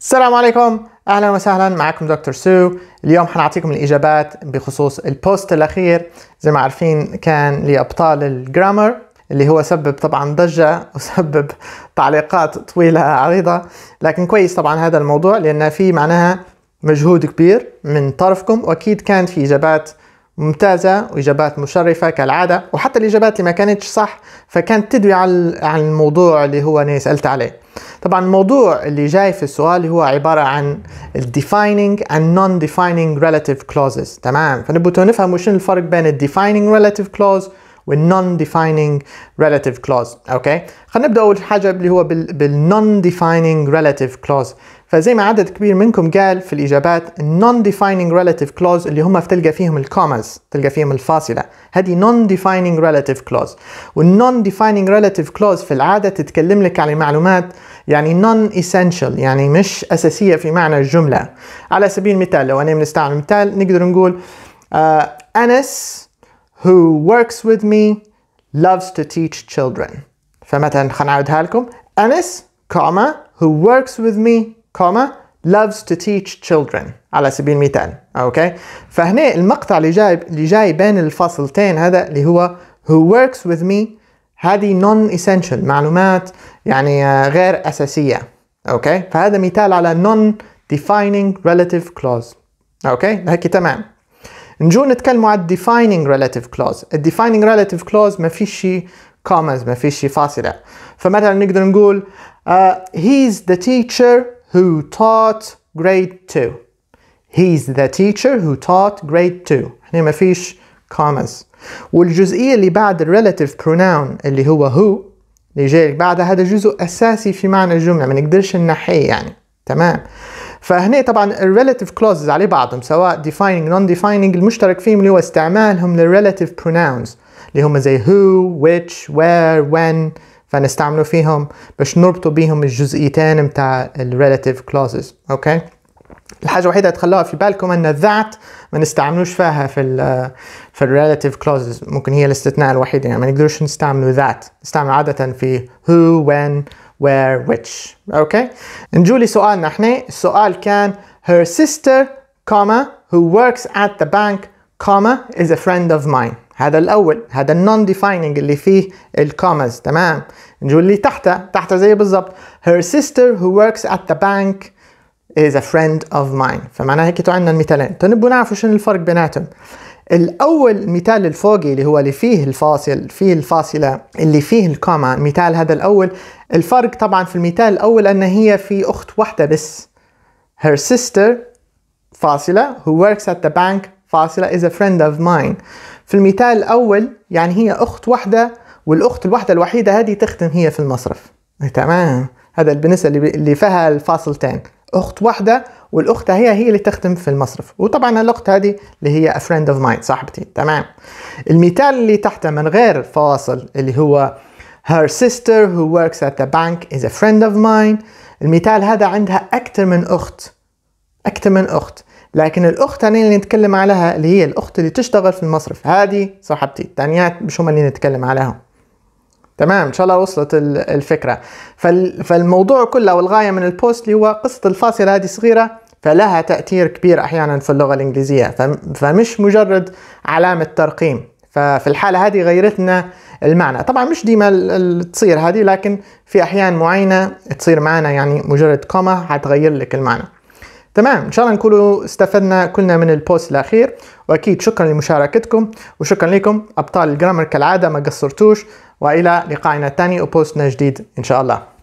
السلام عليكم اهلا وسهلا معكم دكتور سو اليوم حنعطيكم الاجابات بخصوص البوست الاخير زي ما عارفين كان لابطال الجرامر اللي هو سبب طبعا ضجة وسبب تعليقات طويلة عريضة لكن كويس طبعا هذا الموضوع لأن في معناها مجهود كبير من طرفكم وأكيد كان في إجابات ممتازة وإجابات مشرفة كالعادة وحتى الإجابات اللي ما كانتش صح فكانت تدوي على الموضوع اللي هو أنا سألت عليه طبعا الموضوع اللي جاي في السؤال هو عبارة عن defining and non-defining relative clauses تمام فنبتو نفهم شنو الفرق بين defining relative clause وال non-defining relative clause اوكي خلينا نبدأ أول حاجة اللي هو بال, بال non-defining relative clause فزي ما عدد كبير منكم قال في الإجابات non-defining relative clause اللي هم تلقى فيهم الكوماز تلقى فيهم الفاصلة هذه non-defining relative clause وال non-defining relative clause في العادة تتكلم لك عن معلومات يعني non essential يعني مش أساسية في معنى الجملة على سبيل المثال لو أنا بنستعمل مثال نقدر نقول uh, أنس who works with me loves to teach children فمثلا خنعودها لكم أنس كوما who works with me كوما loves to teach children على سبيل المثال اوكي فهنا المقطع اللي جاي اللي جاي بين الفصلتين هذا اللي هو who works with me هذه نون اسينشال معلومات يعني غير اساسيه اوكي فهذا مثال على نون defining relative clause اوكي هيك تمام نجو نتكلموا على defining relative clause ال defining relative clause ما في شيء commas ما في شيء فاصله فمثلا نقدر نقول uh, he's the teacher who taught grade 2 he's the teacher who taught grade 2 هنا ما فيش commas والجزئية اللي بعد relative pronoun اللي هو هو اللي جاي بعدها هذا جزء أساسي في معنى الجملة ما نقدرش ننحيه يعني تمام فهنا طبعا ال relative clauses على بعضهم سواء defining non defining المشترك فيهم اللي هو استعمالهم لل relative pronouns اللي هم زي who which where when فنستعملوا فيهم باش نربطوا بيهم الجزئيتين متاع ال relative clauses اوكي okay? الحاجه الوحيده تخلوها في بالكم ان ذات ما نستعملوش فيها في ال في الريلاتيف كلوزز ممكن هي الاستثناء الوحيد يعني ما نقدروش نستعملوا ذات نستعمل عاده في who when where which اوكي نجوا لسؤالنا احنا السؤال كان her sister comma who works at the bank comma is a friend of mine هذا الاول هذا النون ديفايننج اللي فيه الكوماز تمام نجوا اللي تحته تحته زي بالضبط her sister who works at the bank is a friend of mine فمعناها هيك عندنا المثالين تنبوا نعرفوا شنو الفرق بيناتهم الاول المثال الفوقي اللي هو اللي فيه الفاصل فيه الفاصله اللي فيه الكوما المثال هذا الاول الفرق طبعا في المثال الاول ان هي في اخت واحده بس her sister فاصله who works at the bank فاصله is a friend of mine في المثال الاول يعني هي اخت واحده والاخت الواحده الوحيده هذه تخدم هي في المصرف تمام هذا بالنسبه اللي فيها الفاصلتين اخت واحده والاخت هي هي اللي تخدم في المصرف وطبعا الاخت هذه اللي هي افريند اوف ماين صاحبتي تمام المثال اللي تحت من غير فواصل اللي هو her sister who works at the bank is a friend of mine المثال هذا عندها أكثر من أخت أكثر من أخت لكن الأخت انا اللي نتكلم عليها اللي هي الأخت اللي تشتغل في المصرف هذه صاحبتي الثانيات مش هم اللي نتكلم عليهم تمام ان شاء الله وصلت الفكره فالموضوع كله والغايه من البوست اللي هو قصه الفاصله هذه صغيره فلها تاثير كبير احيانا في اللغه الانجليزيه فمش مجرد علامه ترقيم ففي الحاله هذه غيرتنا المعنى طبعا مش ديما تصير هذه لكن في احيان معينه تصير معنا يعني مجرد كومه حتغير لك المعنى تمام ان شاء الله نكونوا استفدنا كلنا من البوست الاخير واكيد شكرا لمشاركتكم وشكرا لكم ابطال الجرامر كالعاده ما قصرتوش والى لقائنا الثاني وبوستنا جديد ان شاء الله